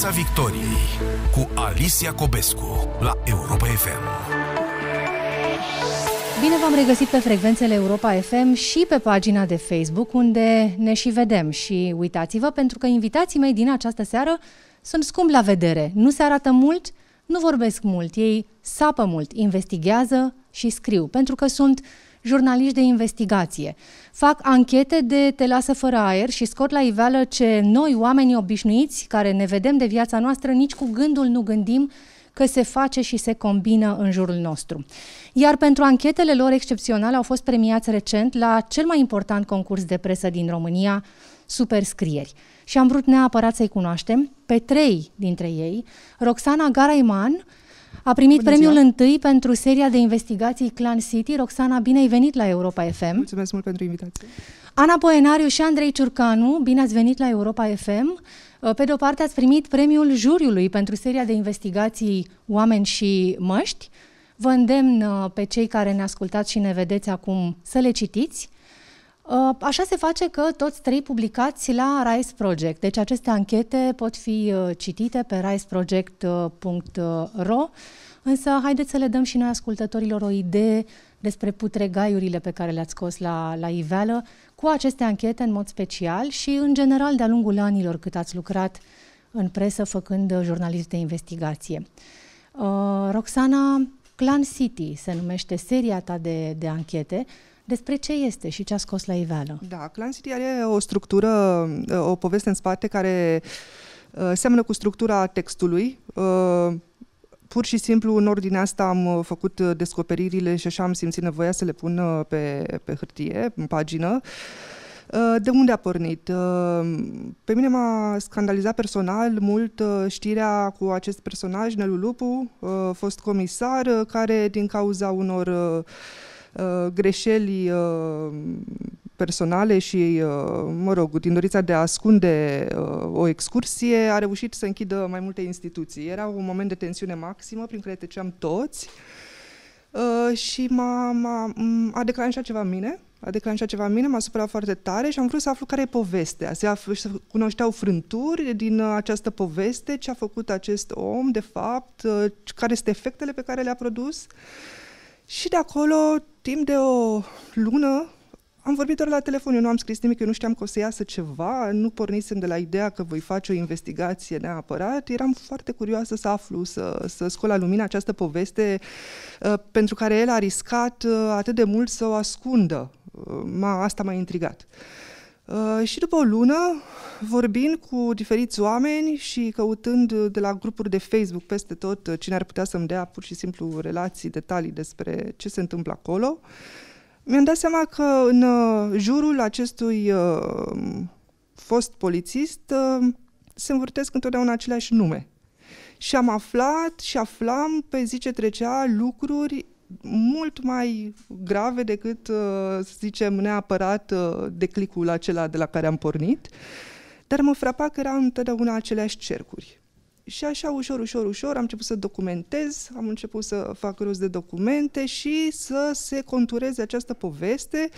Piața Victoriei cu Alicia Cobescu la Europa FM. Bine v-am regăsit pe frecvențele Europa FM și pe pagina de Facebook unde ne și vedem și uitați-vă pentru că invitații mei din această seară sunt scump la vedere, nu se arată mult, nu vorbesc mult, ei sapă mult, investigează și scriu pentru că sunt jurnaliști de investigație. Fac anchete de te lasă fără aer și scot la iveală ce noi, oamenii obișnuiți, care ne vedem de viața noastră, nici cu gândul nu gândim că se face și se combină în jurul nostru. Iar pentru anchetele lor excepționale au fost premiați recent la cel mai important concurs de presă din România, Superscrieri. Și am vrut neapărat să-i cunoaștem pe trei dintre ei, Roxana Garaiman, a primit Bună premiul ziua. întâi pentru seria de investigații Clan City. Roxana, bine ai venit la Europa FM. Mulțumesc mult pentru invitație. Ana Poenariu și Andrei Ciurcanu, bine ați venit la Europa FM. Uh, pe de o parte ați primit premiul juriului pentru seria de investigații Oameni și Măști. Vă îndemn uh, pe cei care ne ascultați și ne vedeți acum să le citiți. Uh, așa se face că toți trei publicați la RISE Project. Deci aceste anchete pot fi uh, citite pe riseproject.ro, însă haideți să le dăm și noi ascultătorilor o idee despre putregaiurile pe care le-ați scos la, la iveală cu aceste anchete în mod special și în general de-a lungul anilor cât ați lucrat în presă făcând jurnalist de investigație. Uh, Roxana, Clan City se numește seria ta de, de anchete despre ce este și ce a scos la iveală. Da, Clan City are o structură, o poveste în spate care uh, seamănă cu structura textului. Uh, pur și simplu, în ordinea asta am uh, făcut descoperirile și așa am simțit nevoia să le pun pe, pe hârtie, în pagină. De unde a pornit? Pe mine m-a scandalizat personal mult știrea cu acest personaj, Nelu Lupu, fost comisar, care din cauza unor uh, Uh, greșeli uh, personale și, uh, mă rog, din dorința de a ascunde o excursie, a reușit să închidă mai multe instituții. Era un moment de tensiune maximă prin care treceam toți și m-a, m-a, a declanșat ceva în mine, a declanșat ceva în mine, m-a supărat foarte tare și am vrut să aflu care e povestea, să, să cunoșteau frânturi din această poveste, ce a făcut acest om, de fapt, care sunt efectele pe care le-a produs. Uh, și de acolo, timp de o lună, am vorbit doar la telefon, eu nu am scris nimic, eu nu știam că o să iasă ceva, nu pornisem de la ideea că voi face o investigație neapărat, eram foarte curioasă să aflu, să, să scol la lumină această poveste uh, pentru care el a riscat uh, atât de mult să o ascundă. Uh, m-a, asta m-a intrigat. Uh, Uh, și după o lună, vorbind cu diferiți oameni și căutând uh, de la grupuri de Facebook peste tot uh, cine ar putea să-mi dea pur și simplu relații, detalii despre ce se întâmplă acolo, mi-am dat seama că în jurul acestui uh, fost polițist uh, se învârtesc întotdeauna aceleași nume. Și am aflat și aflam pe zi ce trecea lucruri mult mai grave decât, uh, să zicem, neapărat uh, declicul acela de la care am pornit, dar mă frapa că era întotdeauna aceleași cercuri. Și așa, ușor, ușor, ușor, am început să documentez, am început să fac rost de documente și să se contureze această poveste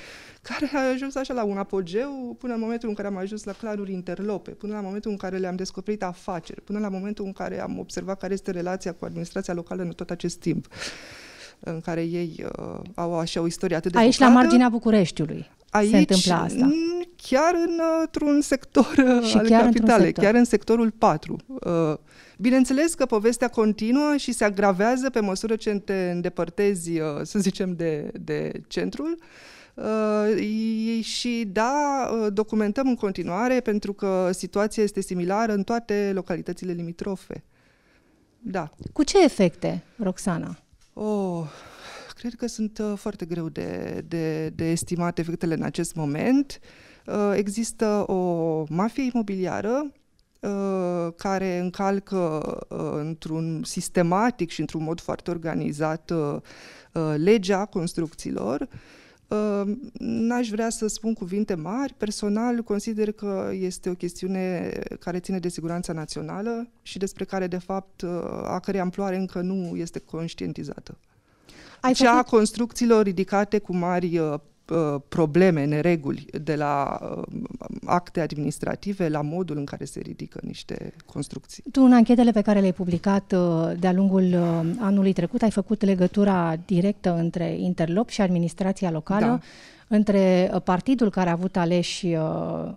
care a ajuns așa la un apogeu până în momentul în care am ajuns la claruri interlope, până la momentul în care le-am descoperit afaceri, până la momentul în care am observat care este relația cu administrația locală în tot acest timp în care ei uh, au așa o istorie atât de Aici, bucată. la marginea Bucureștiului, Aici, se întâmplă asta. Mm, chiar într-un sector și uh, al chiar capitale, sector. chiar în sectorul 4. Uh, bineînțeles că povestea continuă și se agravează pe măsură ce te îndepărtezi, uh, să zicem, de, de centrul. Uh, și da, uh, documentăm în continuare pentru că situația este similară în toate localitățile limitrofe. Da. Cu ce efecte, Roxana? Oh, cred că sunt uh, foarte greu de, de, de estimat efectele în acest moment. Uh, există o mafie imobiliară uh, care încalcă într-un sistematic și într-un mod foarte organizat legea construcțiilor N-aș vrea să spun cuvinte mari. Personal, consider că este o chestiune care ține de siguranța națională și despre care, de fapt, a cărei amploare încă nu este conștientizată. Ai Cea făcut... a construcțiilor ridicate cu mari uh, Uh, probleme, nereguli de la uh, acte administrative la modul în care se ridică niște construcții. Tu în anchetele pe care le-ai publicat uh, de-a lungul anului trecut ai făcut legătura directă între interlop și administrația locală. Da între partidul care a avut aleși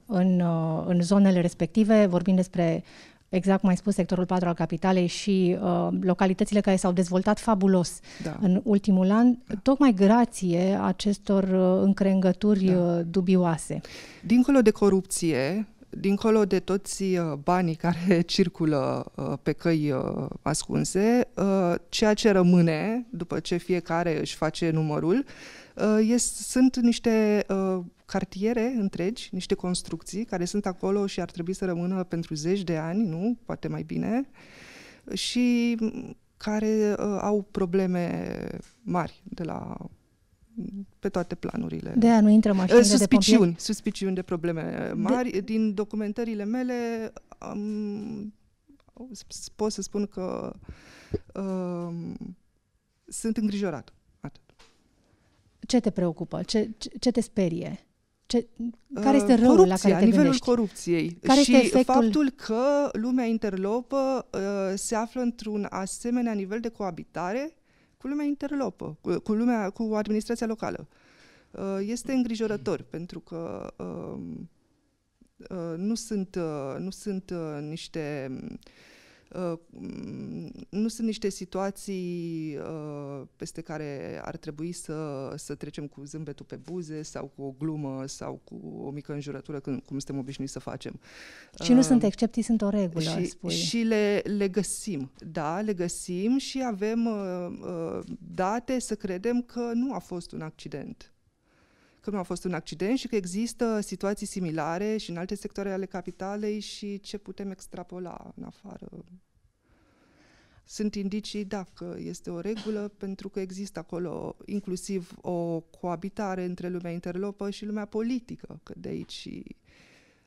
în, în zonele respective, vorbim despre exact cum ai spus, sectorul 4 al capitalei și uh, localitățile care s-au dezvoltat fabulos da. în ultimul an, da. tocmai grație acestor uh, încrengături da. Uh, dubioase. Dincolo de corupție, dincolo de toți uh, banii care circulă uh, pe căi ascunse, ceea ce rămâne după ce fiecare își face numărul, sunt niște cartiere întregi, niște construcții care sunt acolo și ar trebui să rămână pentru zeci de ani, nu? Poate mai bine. Și care uh, au probleme mari de la pe toate planurile. De a nu intră mașinile suspiciuni, ă, de pompieri? Suspiciuni de probleme mari. De... Din documentările mele um, pot să spun că um, sunt îngrijorat. Atât. Ce te preocupă? Ce, ce, ce te sperie? Ce, care este uh, răul Corupția, la care te nivelul gândești? corupției care și este efectul... faptul că lumea interlopă uh, se află într-un asemenea nivel de coabitare cu lumea interlopă, cu, cu lumea, cu administrația locală. Uh, este îngrijorător pentru că uh, uh, nu sunt, uh, nu sunt uh, niște uh, Uh, mm, nu sunt niște situații uh, peste care ar trebui să, să trecem cu zâmbetul pe buze sau cu o glumă sau cu o mică înjurătură, când, cum suntem obișnuiți să facem. Și nu sunt uh, excepții, sunt o regulă, și, spui. Și le, le găsim, da, le găsim și avem uh, uh date să credem că nu a fost un accident că nu a fost un accident și că există situații similare și în alte sectoare ale capitalei și ce putem extrapola în afară. Sunt indicii dacă este o regulă, pentru că există acolo inclusiv o coabitare între lumea interlopă și lumea politică, că de aici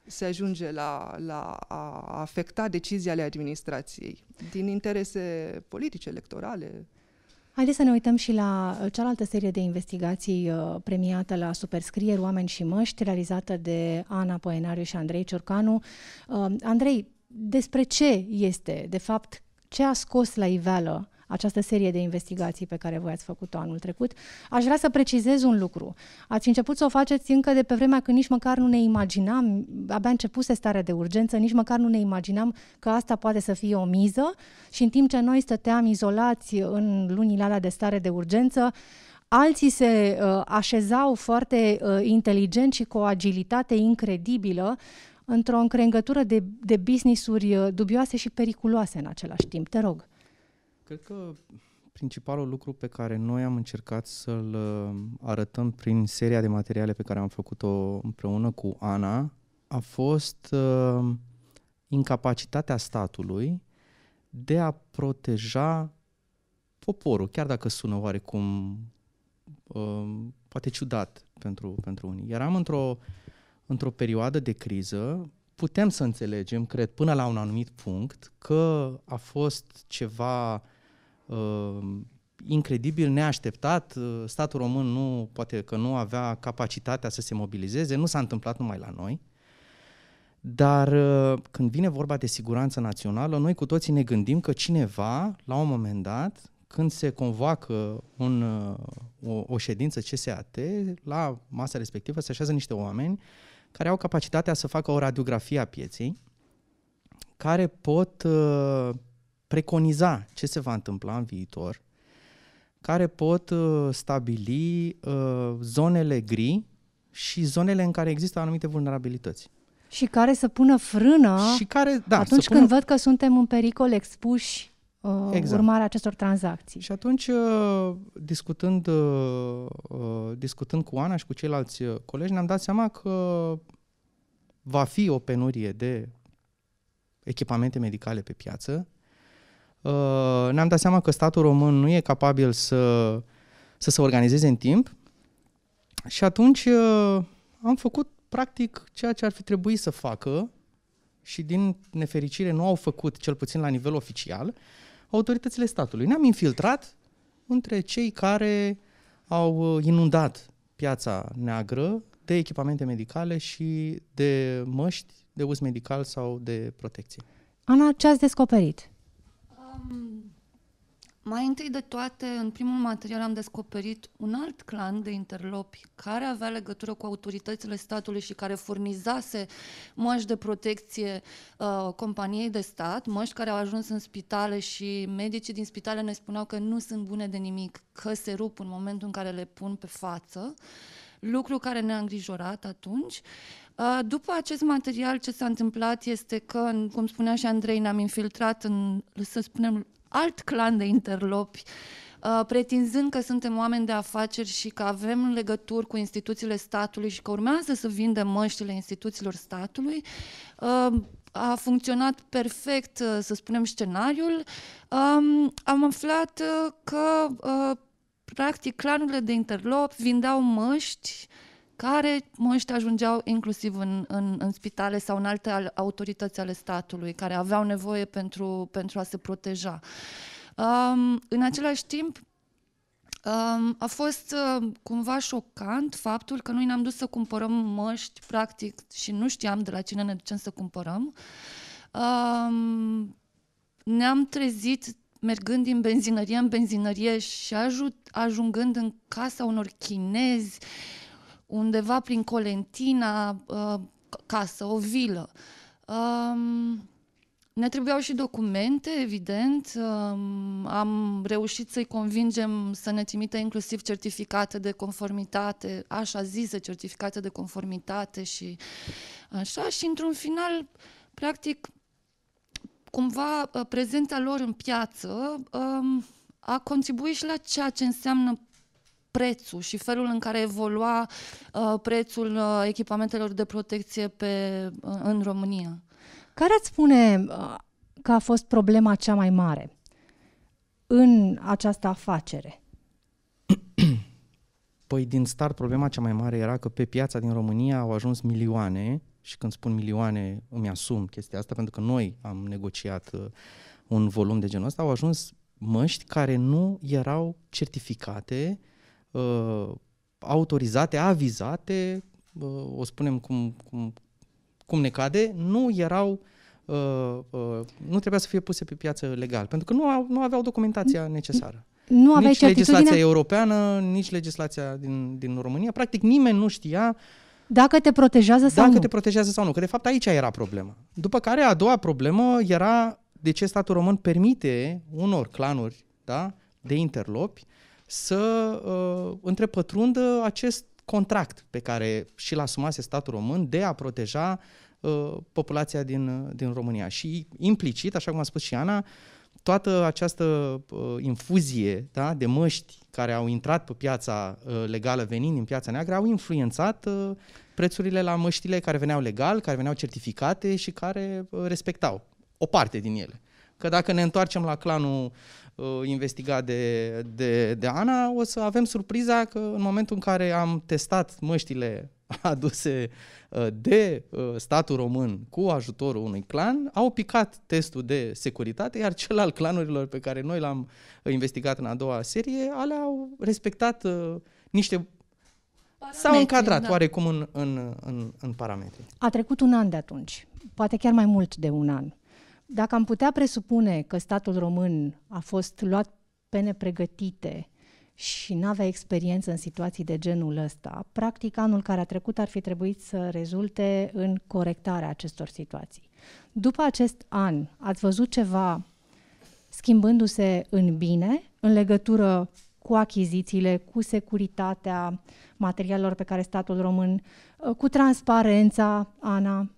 se ajunge la, la a afecta deciziile ale administrației, din interese politice, electorale. Haideți să ne uităm și la uh, cealaltă serie de investigații uh, premiată la Superscrier, Oameni și Măști, realizată de Ana Poenariu și Andrei Ciorcanu. Uh, Andrei, despre ce este, de fapt, ce a scos la iveală această serie de investigații pe care voi ați făcut-o anul trecut. Aș vrea să precizez un lucru. Ați început să o faceți încă de pe vremea când nici măcar nu ne imaginam, abia începuse starea de urgență, nici măcar nu ne imaginam că asta poate să fie o miză și în timp ce noi stăteam izolați în lunile alea de stare de urgență, Alții se uh, așezau foarte uh, inteligent și cu o agilitate incredibilă într-o încrengătură de, de business-uri uh, dubioase și periculoase în același timp. Te rog. Cred că principalul lucru pe care noi am încercat să-l uh, arătăm prin seria de materiale pe care am făcut-o împreună cu Ana a fost uh, incapacitatea statului de a proteja poporul, chiar dacă sună oarecum uh, poate ciudat pentru, pentru unii. Eram într-o, într-o perioadă de criză, putem să înțelegem, cred, până la un anumit punct, că a fost ceva uh, incredibil, neașteptat. Uh, statul român nu, poate că nu avea capacitatea să se mobilizeze, nu s-a întâmplat numai la noi. Dar uh, când vine vorba de siguranță națională, noi cu toții ne gândim că cineva, la un moment dat, când se convoacă un, uh, o, o ședință CSAT, la masa respectivă se așează niște oameni care au capacitatea să facă o radiografie a pieței, care pot uh, preconiza ce se va întâmpla în viitor, care pot uh, stabili uh, zonele gri și zonele în care există anumite vulnerabilități. Și care să pună frână și care, da, atunci pună... când văd că suntem în pericol expuși uh, exact. urmarea acestor tranzacții. Și atunci, uh, discutând, discutând cu Ana și cu ceilalți colegi, ne-am dat seama că va fi o penurie de echipamente medicale pe piață, Uh, ne-am dat seama că statul român nu e capabil să, să se organizeze în timp și atunci uh, am făcut practic ceea ce ar fi trebuit să facă și din nefericire nu au făcut, cel puțin la nivel oficial, autoritățile statului. Ne-am infiltrat între cei care au uh, inundat piața neagră de echipamente medicale și de măști de uz medical sau de protecție. Ana, ce ați descoperit? Um, mai întâi de toate, în primul material am descoperit un alt clan de interlopi care avea legătură cu autoritățile statului și care furnizase măști de protecție uh, companiei de stat, măști care au ajuns în spitale și medicii din spitale ne spuneau că nu sunt bune de nimic, că se rup în momentul în care le pun pe față, lucru care ne-a îngrijorat atunci. Uh, după acest material, ce s-a întâmplat este că, cum spunea și Andrei, ne-am infiltrat în, să spunem, alt clan de interlopi, pretinzând că suntem oameni de afaceri și că avem legături cu instituțiile statului și că urmează să vindem măștile instituțiilor statului, a funcționat perfect, să spunem, scenariul. Am aflat că, practic, clanurile de interlop vindeau măști care moști ajungeau inclusiv în, în, în spitale sau în alte autorități ale statului, care aveau nevoie pentru, pentru a se proteja. Um, în același timp, um, a fost uh, cumva șocant faptul că noi ne-am dus să cumpărăm măști, practic, și nu știam de la cine ne ducem să cumpărăm. Um, ne-am trezit mergând din benzinărie în benzinărie și ajut, ajungând în casa unor chinezi, uh, undeva prin Colentina, uh, casă, o vilă. Um, ne trebuiau și documente, evident. Um, am reușit să-i convingem să ne trimite inclusiv certificate de conformitate, așa zise certificate de conformitate și așa. Și într-un final, practic, cumva uh, prezența lor în piață um, a contribuit și la ceea ce înseamnă prețul și felul în care evolua uh, prețul uh, echipamentelor de protecție pe, uh, în România. Care ați spune uh, că a fost problema cea mai mare în această afacere? Păi din start problema cea mai mare era că pe piața din România au ajuns milioane și când spun milioane îmi asum chestia asta pentru că noi am negociat uh, un volum de genul ăsta, au ajuns măști care nu erau certificate uh, uh, autorizate, avizate, uh, o spunem cum, cum, cum ne cade, nu erau uh, uh, nu trebuia să fie puse pe piață legal, pentru că nu, au, nu aveau documentația necesară. Nu aveai nici legislația europeană, nici legislația din, din România. Practic nimeni nu știa dacă te protejează sau dacă nu. Dacă te protejează sau nu, că de fapt aici era problema. După care a doua problemă era de ce statul român permite unor clanuri da, de interlopi să uh, întrepătrundă acest contract pe care și-l asumase statul român de a proteja uh, populația din, uh, din România. Și implicit, așa cum a spus și Ana, toată această uh, infuzie da, de măști care au intrat pe piața uh, legală venind din piața neagră au influențat uh, prețurile la măștile care veneau legal, care veneau certificate și care uh, respectau o parte din ele. Uh, Că dacă ne întoarcem la clanul uh, investigat de, de, de Ana, o să avem surpriza că în momentul în care am testat măștile aduse uh, de uh, statul român cu ajutorul unui clan, au picat testul de securitate, iar cel al clanurilor pe care noi l-am investigat în a doua serie, alea au respectat uh, niște S-au încadrat da. oarecum în, în, în, în parametri. A trecut un an de atunci, poate chiar mai mult de un an. Dacă am putea presupune că statul român a fost luat pe nepregătite și nu avea experiență în situații de genul ăsta, practic anul care a trecut ar fi trebuit să rezulte în corectarea acestor situații. După acest an, ați văzut ceva schimbându-se în bine în legătură cu achizițiile, cu securitatea materialelor pe care statul român, cu transparența, Ana?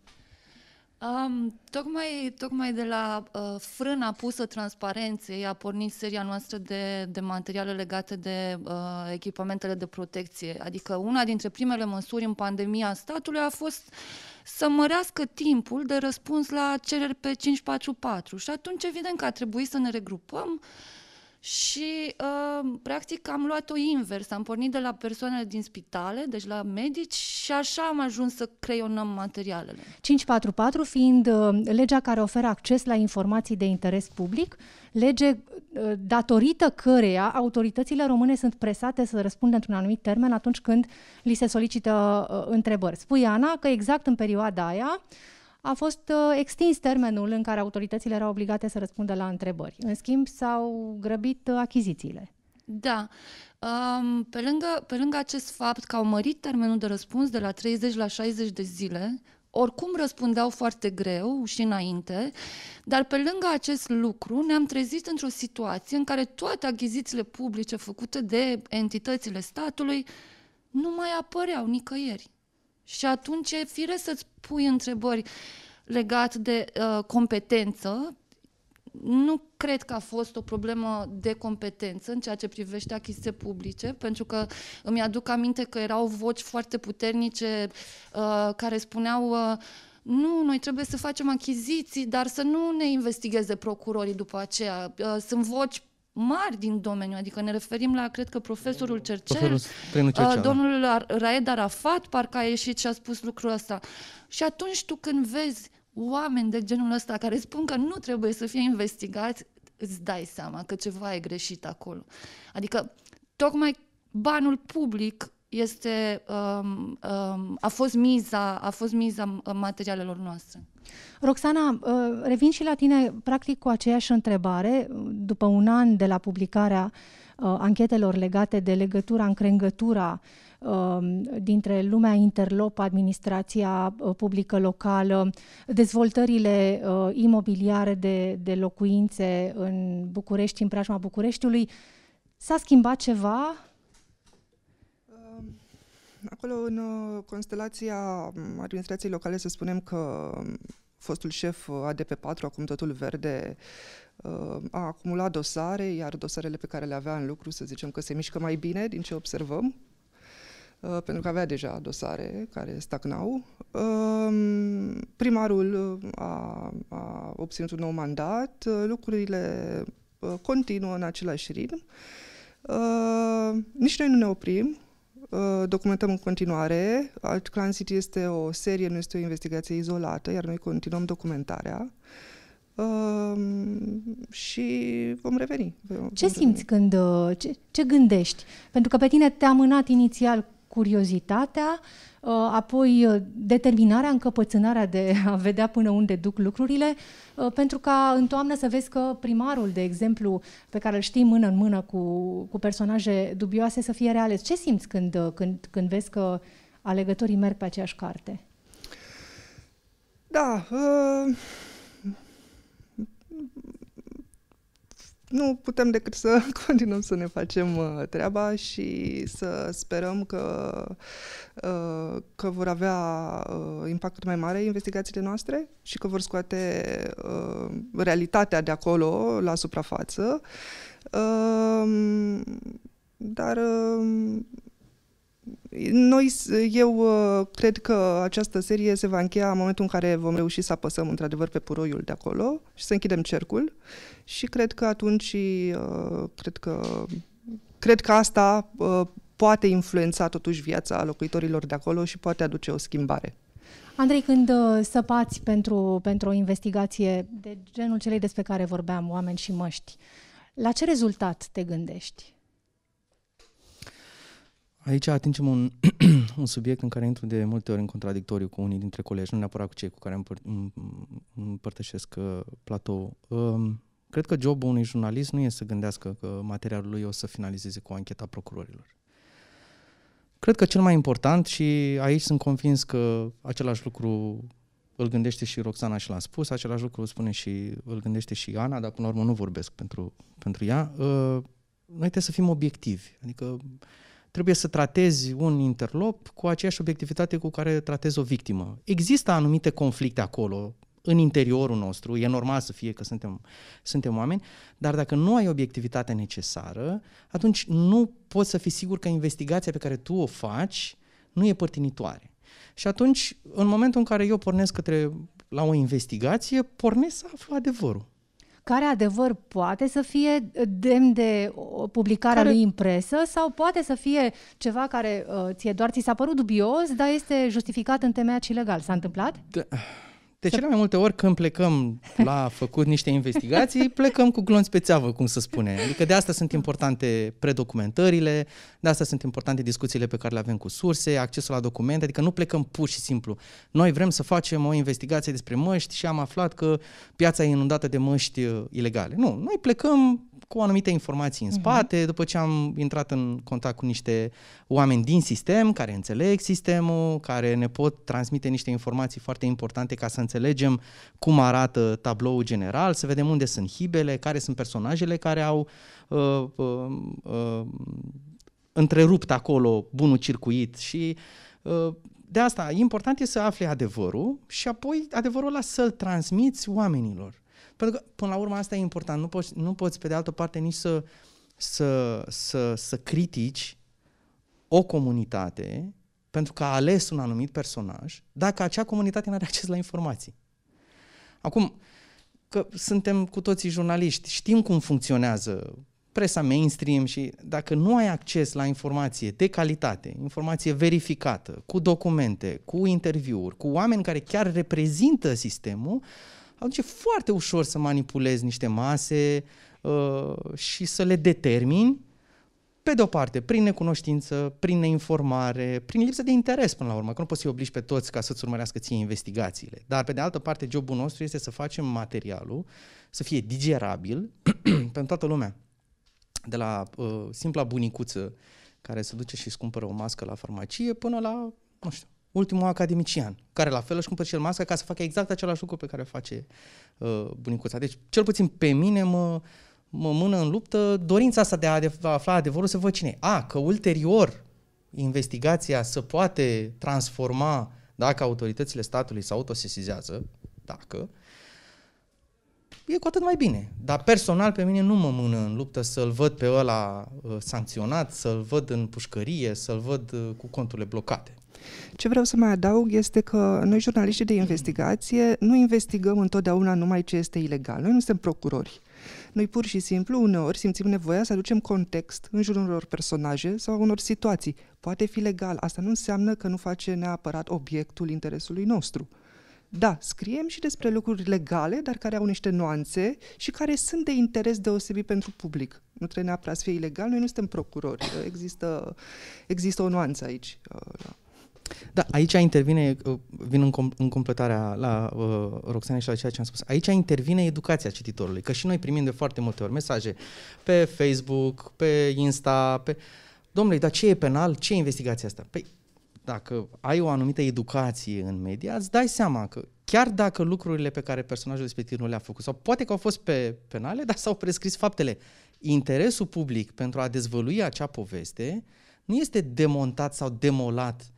Um, tocmai, tocmai de la uh, frâna pusă transparenței a pornit seria noastră de, de materiale legate de uh, echipamentele de protecție. Adică una dintre primele măsuri în pandemia statului a fost să mărească timpul de răspuns la cereri pe 544 și atunci evident că a trebuit să ne regrupăm uh, și, uh, practic, am luat-o invers. Am pornit de la persoanele din spitale, deci la medici, și așa am ajuns să creionăm materialele. 544 fiind uh, legea care oferă acces la informații de interes public, lege uh, datorită căreia autoritățile române sunt presate să răspundă într-un anumit termen atunci când li se solicită uh, întrebări. Spui, Ana, că exact în perioada aia, a fost uh, extins termenul în care autoritățile erau obligate să răspundă la întrebări. În schimb, s-au grăbit uh, achizițiile. Da. Um, pe, lângă, pe lângă acest fapt că au mărit termenul de răspuns de la 30 la 60 de zile, oricum răspundeau foarte greu și înainte, dar pe lângă acest lucru ne-am trezit într-o situație în care toate achizițiile publice făcute de entitățile statului nu mai apăreau nicăieri. Și atunci e firesc să-ți pui întrebări legate de uh, competență. Nu cred că a fost o problemă de competență în ceea ce privește achiziții publice, pentru că îmi aduc aminte că erau voci foarte puternice uh, care spuneau uh, nu, noi trebuie să facem achiziții, dar să nu ne investigheze procurorii după aceea. Uh, sunt voci mari din domeniu, adică ne referim la, cred că, profesorul Cercel, profesorul uh, Cercel domnul Raed Arafat, parcă a ieșit și a spus lucrul ăsta. Și atunci tu când vezi oameni de genul ăsta care spun că nu trebuie să fie investigați, îți dai seama că ceva e greșit acolo. Adică, tocmai banul public este, um, um, a fost miza, a fost miza uh, materialelor noastre. Roxana, uh, revin și la tine practic cu aceeași întrebare. După un an de la publicarea uh, anchetelor legate de legătura, încrengătura uh, dintre lumea interlop, administrația publică locală, dezvoltările imobiliare de, de locuințe în București, în preajma Bucureștiului, s-a schimbat ceva Acolo, în uh, constelația mm, administrației locale, să spunem că mm, fostul șef uh, ADP4, acum totul verde, uh, a acumulat dosare, iar dosarele pe care le avea în lucru, să zicem că se mișcă mai bine, din ce observăm, pentru că avea deja dosare care stagnau. Primarul a, a obținut un nou mandat, lucrurile continuă în același ritm. Nici noi nu ne oprim, Uh, documentăm în continuare. Alt Clan City este o serie, nu este o investigație izolată, iar noi continuăm documentarea. Uh, și vom reveni. Vom ce reveni. simți când, uh, ce, ce gândești? Pentru că pe tine te-a mânat inițial curiozitatea, uh, apoi uh, determinarea, încăpățânarea de a vedea până unde duc lucrurile, uh, pentru ca în toamnă să vezi că primarul, de exemplu, pe care îl știi mână în mână cu, cu personaje dubioase, să fie reales. Ce simți când, când, când vezi că alegătorii merg pe aceeași carte? Da, uh... nu putem decât să continuăm să ne facem uh, treaba și să sperăm că, uh, că vor avea uh, impact mai mare investigațiile noastre și că vor scoate realitatea de acolo la suprafață. Um, dar um, noi, eu uh, cred că această serie se va încheia în momentul în care vom reuși să apăsăm într-adevăr pe puroiul de acolo și să închidem cercul și cred că atunci, uh, cred că, cred că asta uh, poate influența totuși viața locuitorilor de acolo și poate aduce o schimbare. Andrei, când săpați pentru, pentru o investigație de genul celei despre care vorbeam, oameni și măști, la ce rezultat te gândești? Aici atingem un, un subiect în care intru de multe ori în contradictoriu cu unii dintre colegi, nu neapărat cu cei cu care împăr- împărtășesc uh, platou. Um, cred că jobul unui jurnalist nu este să gândească că materialul lui o să finalizeze cu ancheta procurorilor. Cred că cel mai important și aici sunt convins că același lucru îl gândește și Roxana și l a spus, același lucru îl spune și îl gândește și Ana, dar până la urmă nu vorbesc pentru, pentru ea. Uh, noi trebuie să fim obiectivi. Adică trebuie să tratezi un interlop cu aceeași obiectivitate cu care tratezi o victimă. Există anumite conflicte acolo, în interiorul nostru, e normal să fie că suntem, suntem oameni, dar dacă nu ai obiectivitatea necesară, atunci nu poți să fii sigur că investigația pe care tu o faci nu e părtinitoare. Și atunci, în momentul în care eu pornesc către la o investigație, pornesc să aflu adevărul care adevăr poate să fie demn de uh, publicarea care... lui în presă sau poate să fie ceva care uh, ție doar ți s-a părut dubios, dar este justificat în temeiat și legal. S-a întâmplat? Da. De cele mai multe ori când plecăm la făcut niște investigații, plecăm cu glonț pe țeavă, cum să spune. Adică de asta sunt importante predocumentările, de asta sunt importante discuțiile pe care le avem cu surse, accesul la documente, adică nu plecăm pur și simplu. Noi vrem să facem o investigație despre măști și am aflat că piața e inundată de măști uh, ilegale. Nu, noi plecăm cu anumite informații în mhm. spate, uh-huh. după ce am intrat în contact cu niște oameni din sistem care înțeleg sistemul, care ne pot transmite niște informații foarte importante ca să înțelegem înțelegem cum arată tabloul general, să vedem unde sunt hibele, care sunt personajele care au uh, uh, uh, întrerupt acolo bunul circuit și uh, de asta important e să afli adevărul și apoi adevărul ăla să-l transmiți oamenilor. Pentru că, până la urmă, asta e important. Nu poți, nu poți pe de altă parte, nici să, să, să, să critici o comunitate pentru că a ales un anumit personaj, dacă acea comunitate nu are acces la informații. Acum, că suntem cu toții jurnaliști, știm cum funcționează presa mainstream și dacă nu ai acces la informație de calitate, informație verificată, cu documente, cu interviuri, cu oameni care chiar reprezintă sistemul, atunci e foarte ușor să manipulezi niște mase uh, și să le determini pe de-o parte, prin necunoștință, prin neinformare, prin lipsă de interes până la urmă, că nu poți să-i obligi pe toți ca să-ți urmărească ție investigațiile. Dar, pe de altă parte, jobul nostru este să facem materialul să fie digerabil pentru toată lumea. De la uh, simpla bunicuță care se duce și își cumpără o mască la farmacie până la, nu știu, ultimul academician, care la fel își cumpără și el masca ca să facă exact același lucru pe care o face uh, bunicuța. Deci, cel puțin pe mine mă, mână în luptă dorința asta de a afla adevărul, să văd cine A, că ulterior investigația să poate transforma dacă autoritățile statului se autosesizează, dacă, e cu atât mai bine. Dar personal pe mine nu mă mână în luptă să-l văd pe ăla uh, sancționat, să-l văd în pușcărie, să-l văd uh, cu conturile blocate. Ce vreau să mai adaug este că noi, jurnaliștii de investigație, nu investigăm întotdeauna numai ce este ilegal. Noi nu suntem procurori. Noi pur și simplu uneori simțim nevoia să aducem context în jurul unor personaje sau unor situații. Poate fi legal, asta nu înseamnă că nu face neapărat obiectul interesului nostru. Da, scriem și despre lucruri legale, dar care au niște nuanțe și care sunt de interes deosebit pentru public. Nu trebuie neapărat să fie ilegal, noi nu suntem procurori. Există, există o nuanță aici. La uh, da. Da, aici intervine, uh, vin în, com- în completarea la uh, Roxana și la ceea ce am spus, aici intervine educația cititorului, că și noi primim de foarte multe ori mesaje pe Facebook, pe Insta, pe... Domnule, dar ce e penal? Ce e investigația asta? Păi, dacă ai o anumită educație în media, îți dai seama că chiar dacă lucrurile pe care personajul respectiv nu le-a făcut, sau poate că au fost pe penale, dar s-au prescris faptele, interesul public pentru a dezvălui acea poveste nu este demontat sau demolat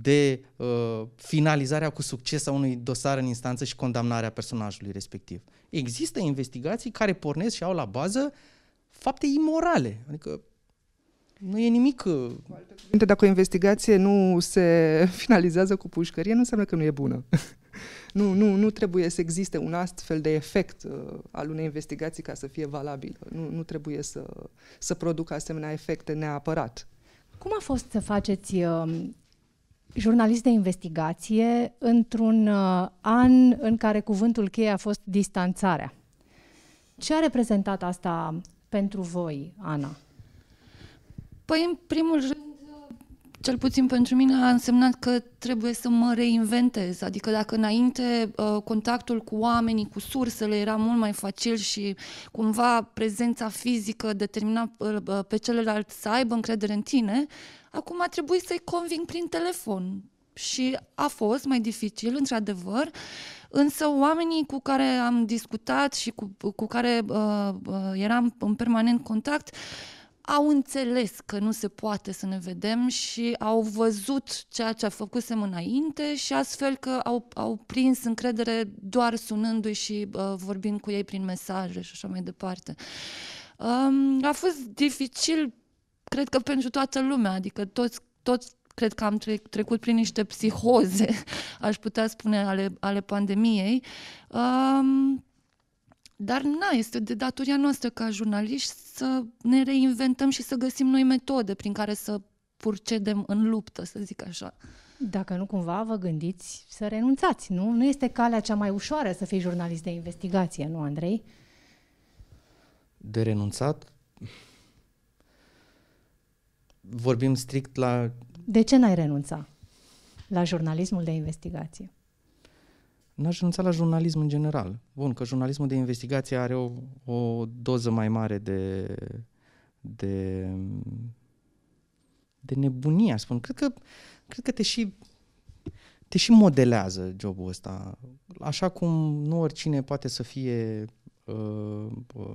de uh, finalizarea cu succes a unui dosar în instanță și condamnarea personajului respectiv. Există investigații care pornesc și au la bază fapte imorale. Adică nu e nimic... Uh, cu alte dacă o investigație nu se finalizează cu pușcărie, nu înseamnă că nu e bună. nu, nu, nu trebuie să existe un astfel de efect uh, al unei investigații ca să fie valabilă. Nu, nu trebuie să, să producă asemenea efecte neapărat. Cum a fost să faceți uh, jurnalist de investigație într-un uh, an în care cuvântul cheie a fost distanțarea. Ce a reprezentat asta pentru voi, Ana? Păi, în primul rând, cel puțin pentru mine, a însemnat că trebuie să mă reinventez. Adică dacă înainte uh, contactul cu oamenii, cu sursele era mult mai facil și cumva prezența fizică determina uh, pe celălalt să aibă încredere în tine, Acum a trebuit să-i conving prin telefon și a fost mai dificil, într-adevăr, însă oamenii cu care am discutat și cu, cu care uh, uh, eram în permanent contact au înțeles că nu se poate să ne vedem și au văzut ceea ce a făcusem înainte și astfel că au, au prins încredere doar sunându-i și uh, vorbind cu ei prin mesaje și așa mai departe. Um, a fost dificil cred că pentru toată lumea, adică toți, toți cred că am tre- trecut prin niște psihoze, aș putea spune, ale, ale pandemiei. Um, dar na, este de datoria noastră ca jurnaliști să ne reinventăm și să găsim noi metode prin care să purcedem în luptă, să zic așa. Dacă nu cumva vă gândiți să renunțați, nu? Nu este calea cea mai ușoară să fii jurnalist de investigație, nu, Andrei? De renunțat? vorbim strict la... De ce n-ai renunța la jurnalismul de investigație? N-aș renunța la jurnalism în general. Bun, că jurnalismul de investigație are o, o doză mai mare de, de, de nebunie, aș spun. Cred că, cred că te și te și modelează jobul ăsta. Așa cum nu oricine poate să fie Uh,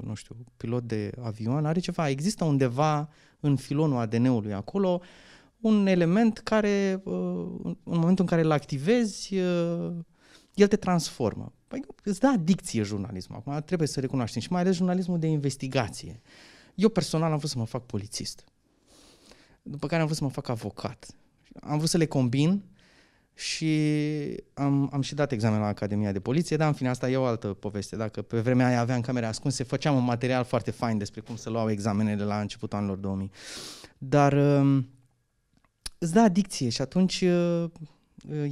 nu știu, pilot de avion, are ceva. Există undeva în filonul ADN-ului acolo un element care, uh, în momentul în care îl activezi, uh, el te transformă. Păi îți dă adicție jurnalismul. Acum trebuie să recunoaștem și mai ales jurnalismul de investigație. Eu personal am vrut să mă fac polițist. După care am vrut să mă fac avocat. Am vrut să le combin și am, am și dat examen la Academia de Poliție, dar în fine asta e o altă poveste. Dacă pe vremea aia aveam camere ascunse, făceam un material foarte fain despre cum să luau examenele la începutul anilor 2000. Dar um, îți da adicție și atunci uh,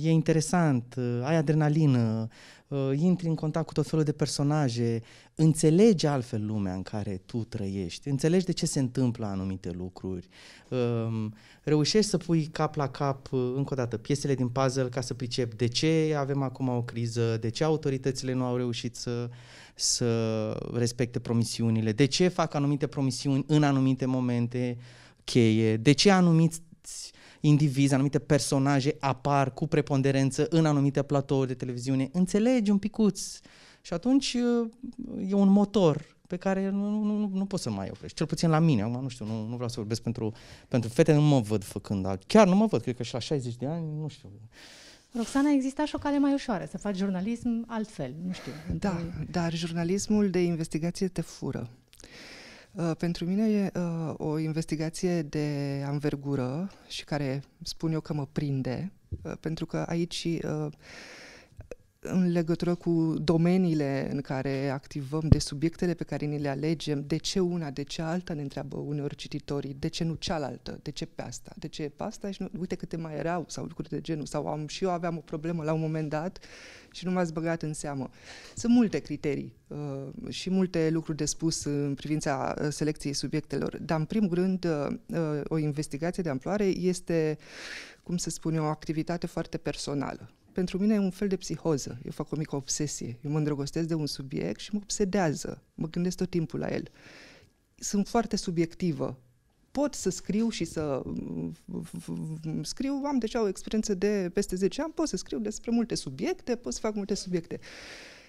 e interesant, uh, ai adrenalină, uh, intri în contact cu tot felul de personaje, înțelegi altfel lumea în care tu trăiești, înțelegi de ce se întâmplă anumite lucruri, uh, reușești să pui cap la cap, uh, încă o dată, piesele din puzzle ca să pricep de ce avem acum o criză, de ce autoritățile nu au reușit să, să respecte promisiunile, de ce fac anumite promisiuni în anumite momente cheie, de ce anumiți indivizi, anumite personaje apar cu preponderență în anumite platouri de televiziune, înțelegi un picuț. Și atunci uh, e un motor pe care nu, nu, nu, nu poți să mai oprești. Cel puțin la mine, acum nu știu, nu, nu vreau să vorbesc pentru, pentru fete, nu mă văd făcând alt. Chiar nu mă văd, cred că și la 60 de ani, nu știu. Roxana, exista și o cale mai ușoară, să faci jurnalism altfel, nu știu. Da, dar jurnalismul de investigație te fură. Uh, pentru mine e uh, o investigație de anvergură și care spun eu că mă prinde, uh, pentru că aici în legătură cu domeniile în care activăm, de subiectele pe care ni le alegem, de ce una, de ce alta, ne întreabă uneori cititorii, de ce nu cealaltă, de ce pe asta, de ce pe asta și nu, uite câte mai erau sau lucruri de genul, sau am și eu aveam o problemă la un moment dat și nu m-ați băgat în seamă. Sunt multe criterii uh, și multe lucruri de spus în privința uh, selecției subiectelor, dar în primul rând uh, uh, o investigație de amploare este, cum să spun eu, o activitate foarte personală pentru mine e un fel de psihoză. Eu fac o mică obsesie. Eu mă îndrăgostesc de un subiect și mă obsedează. Mă gândesc tot timpul la el. Sunt foarte subiectivă. Pot să scriu și să mm, scriu, am deja o experiență de peste 10 ani, pot să scriu despre multe subiecte, pot să fac multe subiecte.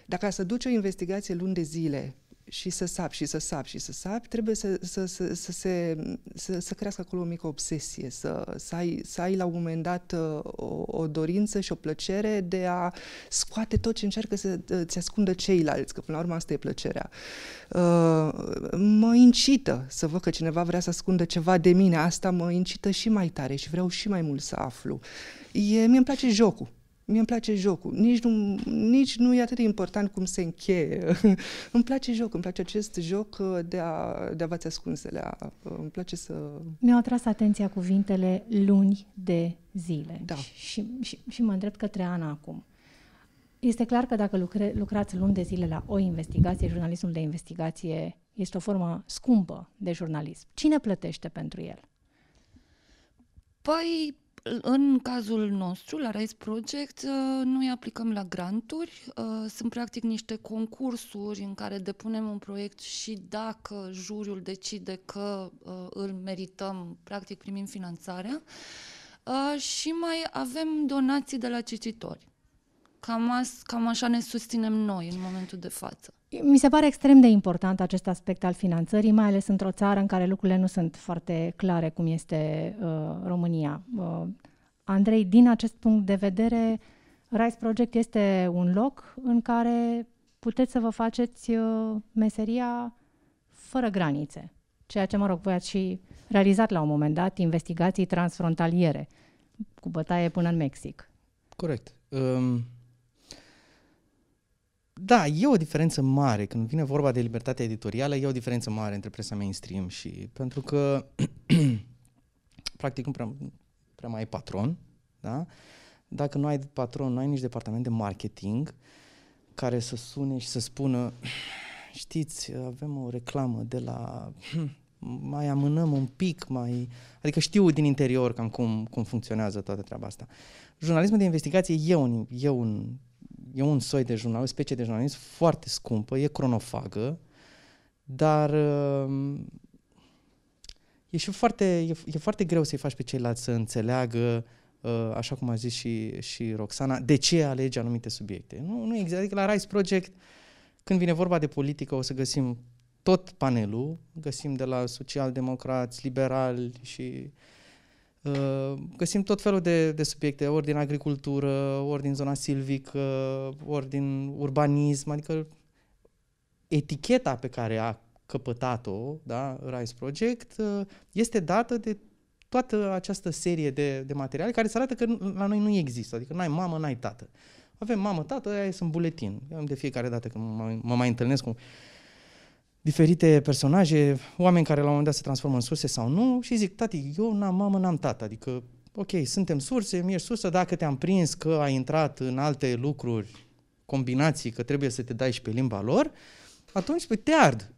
Dacă să duce o investigație luni de zile și să sapi, și să sapi, și să sapi, trebuie să, să, să, să, se, să, să crească acolo o mică obsesie, să, să, ai, să ai la un moment dat uh, o, o dorință și o plăcere de a scoate tot ce încearcă să-ți ascundă ceilalți, că până la urmă asta e plăcerea. Uh, mă incită să văd că cineva vrea să ascundă ceva de mine, asta mă incită și mai tare și vreau și mai mult să aflu. mie îmi place jocul mie îmi place jocul. Nici nu, nici nu e atât de important cum se încheie. îmi place jocul, îmi place acest joc uh, de a, de a vați ascunsele. Uh, îmi place să... Mi-au atras atenția cuvintele luni de zile. Da. Și, și, și mă îndrept către Ana acum. Este clar că dacă lucre, lucrați luni de zile la o investigație, jurnalismul de investigație este o formă scumpă de jurnalism. Cine plătește pentru el? Păi, în cazul nostru, la Rise Project, uh, noi aplicăm la granturi. Uh, sunt practic niște concursuri în care depunem un proiect și dacă juriul decide că uh, îl merităm, practic primim finanțarea. Și mai avem donații de la cititori. Cam, as, cam așa ne susținem noi în momentul de față. Mi se pare extrem de important acest aspect al finanțării, mai ales într-o țară în care lucrurile nu sunt foarte clare, cum este uh, România. Uh, Andrei, din acest punct de vedere, Rise Project este un loc în care puteți să vă faceți uh, meseria fără granițe, ceea ce, mă rog, voi ați și realizat la un moment dat, investigații transfrontaliere, cu bătaie până în Mexic. Corect. Um da, e o diferență mare. Când vine vorba de libertatea editorială, e o diferență mare între presa mainstream și... Pentru că, practic, nu prea, prea mai ai patron, da? Dacă nu ai patron, nu ai nici departament de marketing care să sune și să spună știți, avem o reclamă de la... mai amânăm un pic, mai... Adică știu din interior cam cum, cum funcționează toată treaba asta. Jurnalismul de investigație e un, e un e un soi de o specie de jurnalist foarte scumpă, e cronofagă, dar um, e și foarte, e, e foarte greu să-i faci pe ceilalți să înțeleagă, uh, așa cum a zis și, și Roxana, de ce alege anumite subiecte. Nu, nu exact, adică la Rice Project, când vine vorba de politică, o să găsim tot panelul, găsim de la socialdemocrați, liberali și uh, Uh, găsim tot felul de, de subiecte, ori din agricultură, ori din zona silvică, ori din urbanism, adică eticheta pe care a căpătat-o, da, Rise Project, uh, este dată de toată această serie de, de materiale care se arată că la noi nu există, adică n-ai mamă, n-ai tată. Avem mamă, tată, aia sunt buletin. Eu am de fiecare dată când mă, mă mai întâlnesc cu diferite personaje, oameni care la un moment dat se transformă în surse sau nu și zic, tati, eu n-am mamă, n-am tată, adică, ok, suntem surse, mi ești sursă, dacă te-am prins că ai intrat în alte lucruri, combinații, că trebuie să te dai și pe limba lor, atunci păi, te ard.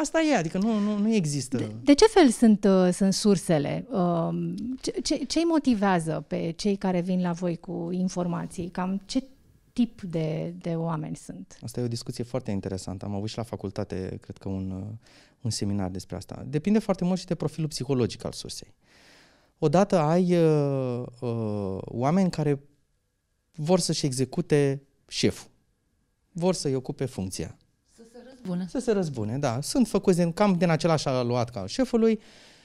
Asta e, adică nu, nu, nu există. De, de ce fel sunt, uh, sunt sursele? Uh, ce, ce, ce motivează pe cei care vin la voi cu informații? Cam ce tip de, de oameni sunt. Asta e o discuție foarte interesantă. Am avut și la facultate, cred că, un, un seminar despre asta. Depinde foarte mult și de profilul psihologic al sursei. Odată ai uh, uh, oameni care vor să-și execute șeful, vor să-i ocupe funcția. Să se răzbune. Să se răzbune, da. Sunt făcuți din, cam din același aluat ca șefului, uh,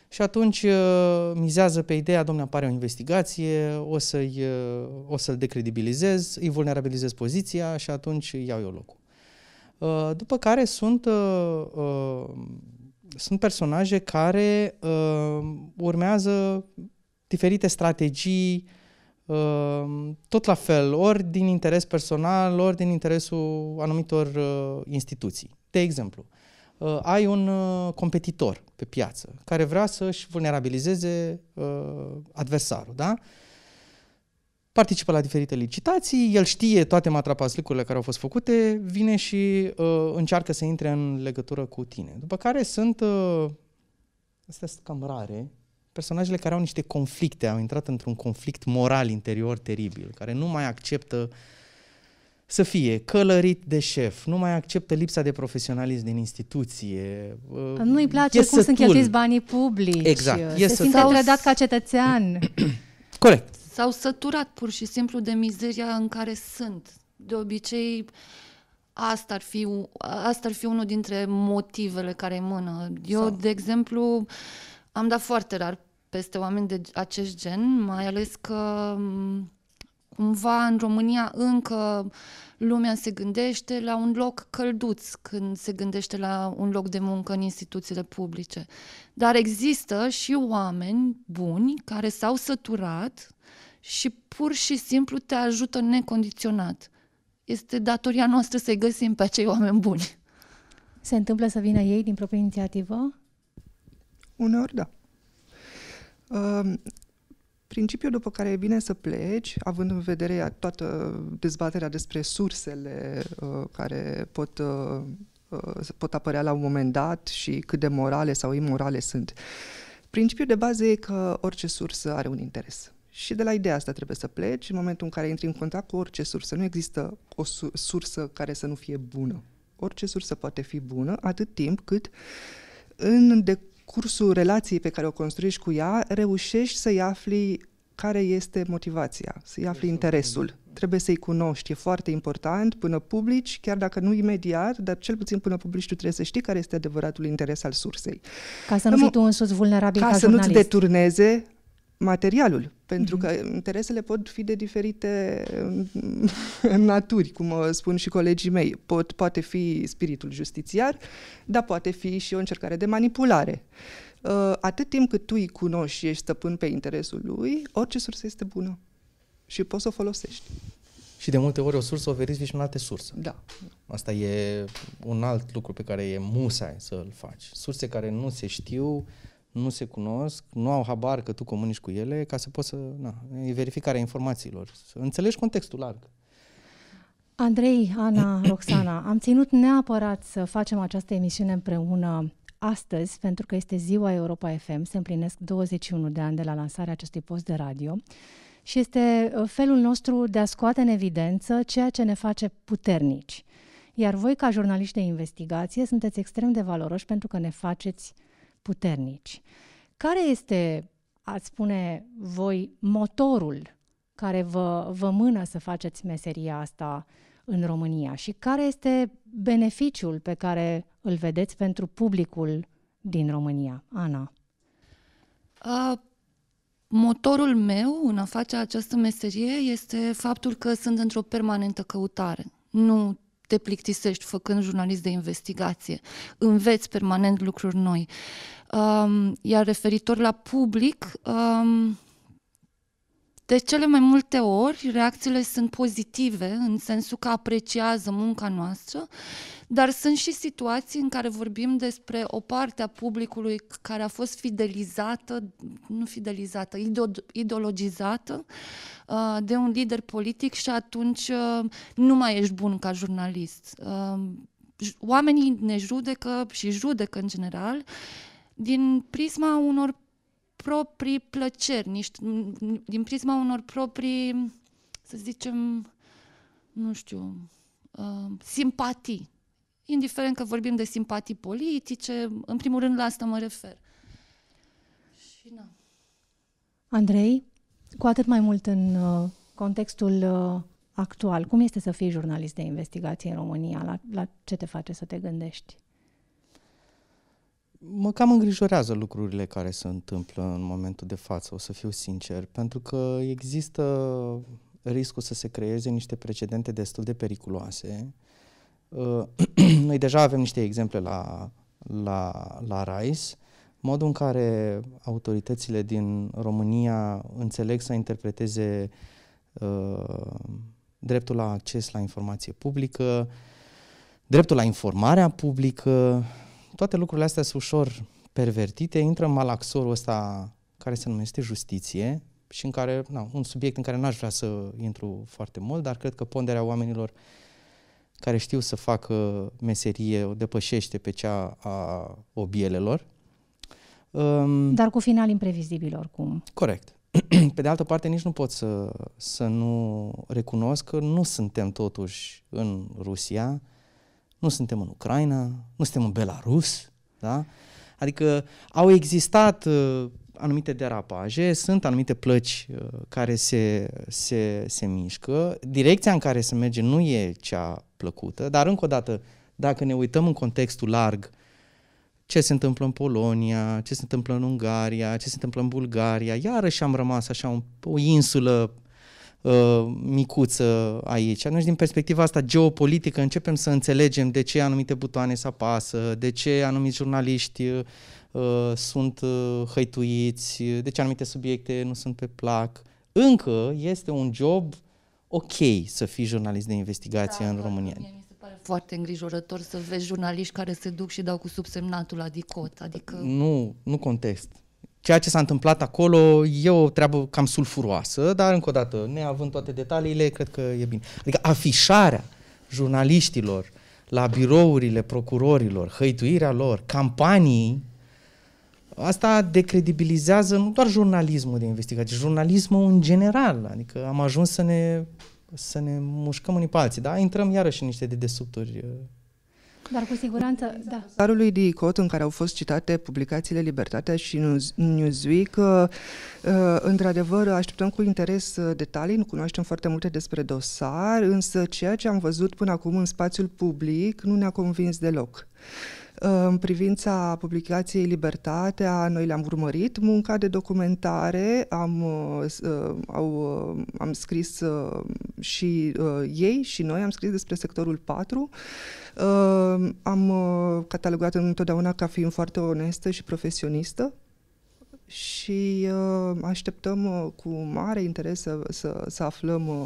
și atunci uh, mizează pe ideea, domne, apare o investigație, o, să-i, uh, o să decredibilizez, îi vulnerabilizez poziția și atunci iau eu locul. Uh, după care sunt, sunt personaje care urmează diferite strategii, tot la fel, ori din interes personal, ori din interesul anumitor instituții. De exemplu, uh, ai un uh, competitor pe piață care vrea să-și vulnerabilizeze uh, adversarul, da? Participă la diferite licitații, el știe toate matrapaslicurile care au fost făcute, vine și uh, încearcă să intre în legătură cu tine. După care sunt, uh, astea sunt cam rare, personajele care au niște conflicte, au intrat într-un conflict moral interior teribil, care nu mai acceptă uh, să fie călărit de șef, nu mai acceptă lipsa de profesionalism din instituție. Uh, nu i place cum sunt cheltuiți banii publici. Exact. Se simte trădat ca cetățean. Corect. S-au săturat pur și simplu de mizeria în care sunt. De obicei, asta ar fi, asta ar fi unul dintre motivele care mână. Eu, Sau... de exemplu, am dat foarte rar peste oameni de acest gen, mai ales că cumva în România încă lumea se gândește la un loc călduț când se gândește la un loc de muncă în instituțiile publice. Dar există și oameni buni care s-au săturat și pur și simplu te ajută necondiționat. Este datoria noastră să-i găsim pe acei oameni buni. Se întâmplă să vină ei din proprie inițiativă? Uneori da. Uh, Principiul după care e bine să pleci, având în vedere toată dezbaterea despre sursele uh, care pot uh, uh, pot apărea la un moment dat și cât de morale sau imorale sunt. Principiul de bază e că orice sursă are un interes. Și de la ideea asta trebuie să pleci. În momentul în care intri în contact cu orice sursă, nu există o sursă care să nu fie bună. Orice sursă poate fi bună atât timp cât în, de, cursul relației pe care o construiești cu ea, reușești să-i afli care este motivația, să-i afli interesul. Trebuie să-i cunoști, e foarte important până publici, chiar dacă nu imediat, dar cel puțin până publici tu trebuie să știi care este adevăratul interes al sursei. Ca să nu fii tu însuți vulnerabil ca, ca să nu-ți deturneze materialul, pentru mhm. că interesele pot fi de diferite mm, naturi, cum spun și colegii mei. Pot, poate fi spiritul justițiar, dar poate fi și o încercare de manipulare. Uh, atât timp cât tu îi cunoști și ești stăpân pe interesul lui, orice sursă este bună și poți să o folosești. Și de multe ori o sursă o veriți și în alte surse. Da. Asta e un alt lucru pe care e musai să-l faci. Surse care nu se știu, uh, nu se cunosc, nu au habar că tu comunici cu ele, ca să poți să... Na, e verificarea informațiilor, să înțelegi contextul larg. Andrei, Ana, Roxana, am ținut neapărat să facem această emisiune împreună astăzi, pentru că este ziua Europa FM, se împlinesc 21 de ani de la lansarea acestui post de radio și este uh, felul nostru de a scoate în evidență ceea ce ne face puternici. Iar voi, ca jurnaliști de investigație, sunteți extrem de valoroși pentru că ne faceți puternici. Care este, ați spune voi, motorul care vă, vă mână să faceți meseria asta în România și care este beneficiul pe care îl vedeți pentru publicul din România? Ana. A, motorul meu în a face această meserie este faptul că sunt într-o permanentă căutare. Nu te plictisești făcând jurnalist de investigație. Înveți permanent lucruri noi. Uh, Um, iar referitor la public, um, de cele mai multe ori, reacțiile sunt pozitive, în sensul că apreciază munca noastră, dar sunt și situații în care vorbim despre o parte a publicului care a fost fidelizată, nu fidelizată, ideologizată uh, de un lider politic și atunci uh, nu mai ești bun ca jurnalist. Uh, oamenii ne judecă și judecă în general din prisma unor proprii plăceri, niște, din prisma unor proprii, să zicem, nu știu, uh, simpatii. Indiferent că vorbim de simpatii politice, în primul rând la asta mă refer. Și na. Andrei, cu atât mai mult în uh, contextul uh, actual, cum este să fii jurnalist de investigație în România? La, la ce te face să te gândești? mă cam îngrijorează lucrurile care se întâmplă în momentul de față, o să fiu sincer, pentru că există riscul să se creeze niște precedente destul de periculoase. Uh, noi deja avem niște exemple la, la, la RICE, modul în care autoritățile din România înțeleg să interpreteze uh, dreptul la acces la informație publică, dreptul la informarea publică, toate lucrurile astea sunt ușor pervertite, intră în malaxorul ăsta care se numește justiție și în care, na, un subiect în care n-aș vrea să intru foarte mult, dar cred că ponderea oamenilor care știu să facă meserie o depășește pe cea a obielelor. Um, dar cu final imprevizibil oricum. Corect. Pe de altă parte, nici nu pot să, să nu recunosc că nu suntem totuși în Rusia, nu suntem în Ucraina, nu suntem în Belarus, da? Adică au existat uh, anumite derapaje, sunt anumite plăci uh, care se, se, se mișcă. Direcția în care se merge nu e cea plăcută, dar încă o dată, dacă ne uităm în contextul larg, ce se întâmplă în Polonia, ce se întâmplă în Ungaria, ce se întâmplă în Bulgaria, iarăși am rămas așa un, o insulă Uh, micuță aici. Atunci, din perspectiva asta geopolitică, începem să înțelegem de ce anumite butoane se apasă, de ce anumiți jurnaliști uh, sunt uh, hăituiți, de ce anumite subiecte nu sunt pe plac. Încă este un job ok să fii jurnalist de investigație da, în da, România. Da, mie foarte îngrijorător să vezi jurnaliști care se duc și dau cu subsemnatul la dicot. Adică... Nu, nu contest. Ceea ce s-a întâmplat acolo e o treabă cam sulfuroasă, dar încă o dată, neavând toate detaliile, cred că e bine. Adică afișarea jurnaliștilor la birourile procurorilor, hăituirea lor, campanii, asta decredibilizează nu doar jurnalismul de investigație, jurnalismul în general. Adică am ajuns să ne, să ne mușcăm unii pe alții, da? Intrăm iarăși în niște dedesubturi uh, dar cu siguranță, da. de ICOT, în care au fost citate publicațiile Libertatea și Newsweek, uh, uh, într-adevăr așteptăm cu interes uh, detalii, nu cunoaștem foarte multe despre dosar, însă ceea ce am văzut până acum în spațiul public nu ne-a convins deloc. În privința publicației Libertatea, noi le-am urmărit munca de documentare, am, uh, uh, au, uh, am scris și ei și noi, am scris despre sectorul 4. Am catalogat întotdeauna ca fiind foarte onestă și profesionistă și uh, așteptăm uh, cu mare interes să, să, să aflăm uh,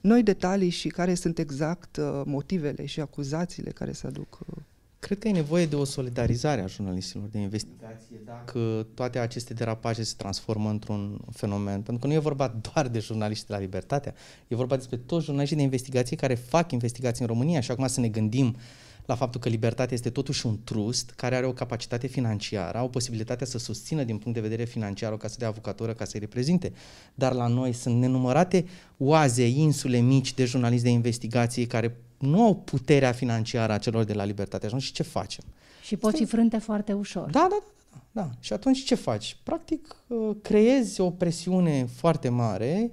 noi detalii și care sunt exact uh, motivele și acuzațiile care se aduc. Uh. Cred că e nevoie de o solidarizare a jurnalistilor de investigație dacă toate aceste derapaje se transformă într-un fenomen. Pentru că nu e vorba doar de jurnaliști de la Libertatea, e vorba despre toți jurnaliștii de investigație care fac investigații în România și acum să ne gândim la faptul că Libertatea este totuși un trust care are o capacitate financiară, au posibilitatea să susțină din punct de vedere financiar o casă de avocatură ca să-i reprezinte. Dar la noi sunt nenumărate oaze, insule mici de jurnaliști de investigație care nu au puterea financiară a celor de la Libertate. Atunci ce facem? Și poți fi frânte foarte ușor. Da, da, da, da. da. Și atunci ce faci? Practic uh, creezi o presiune foarte mare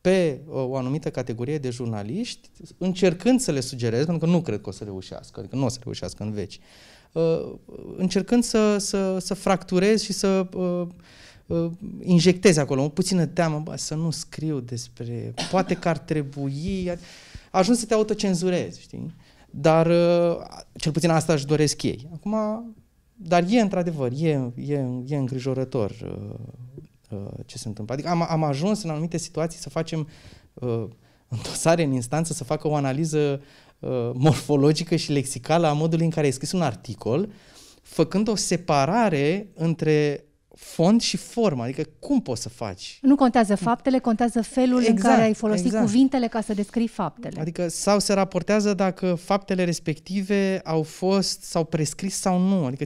pe uh, o anumită categorie de jurnaliști, încercând să le sugerez, pentru că nu cred că o să reușească, adică nu o să reușească în veci, uh, încercând să, să, să fracturez și să injectezi acolo o puțină teamă, bă, să nu scriu despre, poate că ar trebui ajuns să te autocenzurezi, știi? Dar uh, cel puțin asta își doresc ei. Acum, dar e într-adevăr, e, e, e îngrijorător uh, uh, ce se întâmplă. Adică am, am ajuns în anumite situații să facem în dosare, în instanță, să facă o analiză morfologică și lexicală a modului în care ai scris un articol, făcând o separare între fond și formă, adică cum poți să faci? Nu contează faptele, contează felul exact, în care exact, ai folosit exact. cuvintele ca să descrii faptele. Adică sau se raportează dacă faptele respective au fost sau prescris sau nu, adică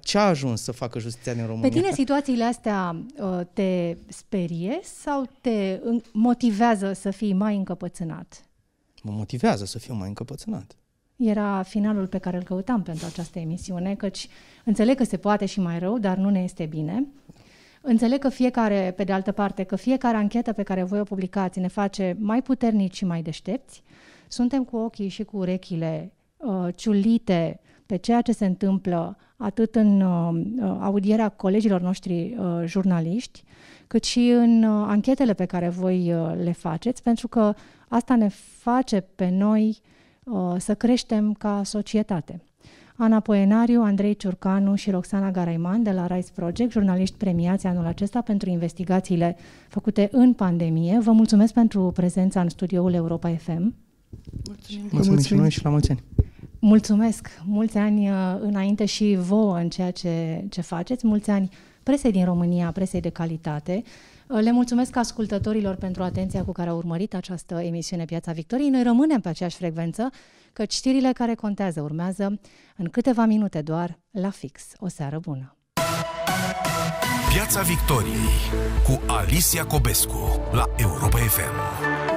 ce a ajuns să facă justiția din România? Pe tine situațiile astea ă, te sperie sau te motivează să fii mai încăpățânat? Mă motivează să fiu mai încăpățânat. Era finalul pe care îl căutam pentru această emisiune, căci înțeleg că se poate și mai rău, dar nu ne este bine. Înțeleg că fiecare, pe de altă parte, că fiecare anchetă pe care voi o publicați ne face mai puternici și mai deștepți. Suntem cu ochii și cu urechile uh, ciulite pe ceea ce se întâmplă atât în uh, uh audierea colegilor noștri uh, jurnaliști, cât și în uh, anchetele pe care voi uh, le faceți, pentru că asta ne face pe noi uh, să creștem ca societate. Ana Poenariu, Andrei Ciurcanu și Roxana Garaiman de la Rice Project, jurnaliști premiați anul acesta pentru investigațiile făcute în pandemie. Vă mulțumesc pentru prezența în studioul Europa FM. Mulțumim, mulțumim și noi și la mulți ani. Mulțumesc! Mulți ani uh, înainte și vouă în ceea ce, ce faceți, mulți ani presei din România, presei de calitate. Uh, le mulțumesc ascultătorilor pentru atenția cu care au urmărit această emisiune Piața Victoriei. Noi rămânem pe aceeași frecvență, că știrile care contează urmează în câteva minute doar la fix. O seară bună! Piața Victoriei cu Alicia Cobescu la Europa FM.